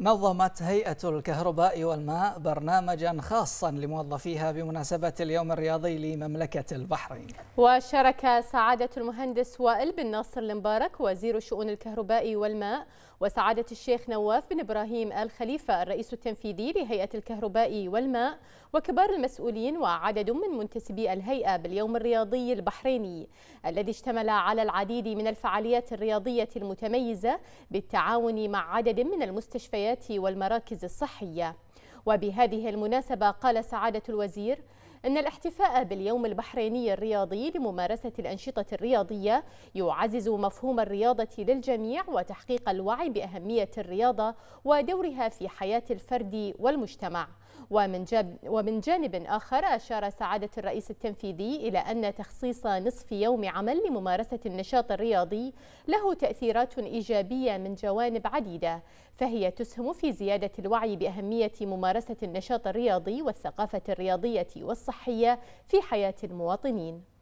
نظمت هيئة الكهرباء والماء برنامجا خاصا لموظفيها بمناسبة اليوم الرياضي لمملكة البحرين وشارك سعادة المهندس وائل بن ناصر المبارك وزير شؤون الكهرباء والماء وسعادة الشيخ نواف بن إبراهيم آل خليفة الرئيس التنفيذي لهيئة الكهرباء والماء وكبار المسؤولين وعدد من منتسبي الهيئة باليوم الرياضي البحريني الذي اشتمل على العديد من الفعاليات الرياضية المتميزة بالتعاون مع عدد من المستشفيات الولايات والمراكز الصحية وبهذه المناسبة قال سعادة الوزير أن الاحتفاء باليوم البحريني الرياضي لممارسة الأنشطة الرياضية يعزز مفهوم الرياضة للجميع وتحقيق الوعي بأهمية الرياضة ودورها في حياة الفرد والمجتمع ومن, ومن جانب آخر أشار سعادة الرئيس التنفيذي إلى أن تخصيص نصف يوم عمل لممارسة النشاط الرياضي له تأثيرات إيجابية من جوانب عديدة فهي تسهم في زيادة الوعي بأهمية ممارسة النشاط الرياضي والثقافة الرياضية والصحة الصحية في حياة المواطنين